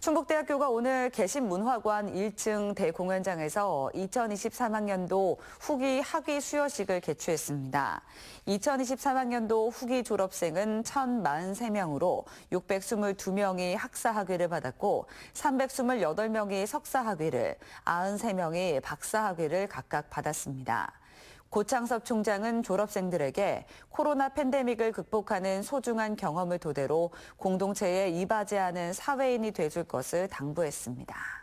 충북대학교가 오늘 개신문화관 1층 대공연장에서 2023학년도 후기 학위 수여식을 개최했습니다. 2023학년도 후기 졸업생은 1,043명으로 622명이 학사 학위를 받았고 328명이 석사 학위를, 93명이 박사 학위를 각각 받았습니다. 고창섭 총장은 졸업생들에게 코로나 팬데믹을 극복하는 소중한 경험을 토대로 공동체에 이바지하는 사회인이 돼 줄 것을 당부했습니다.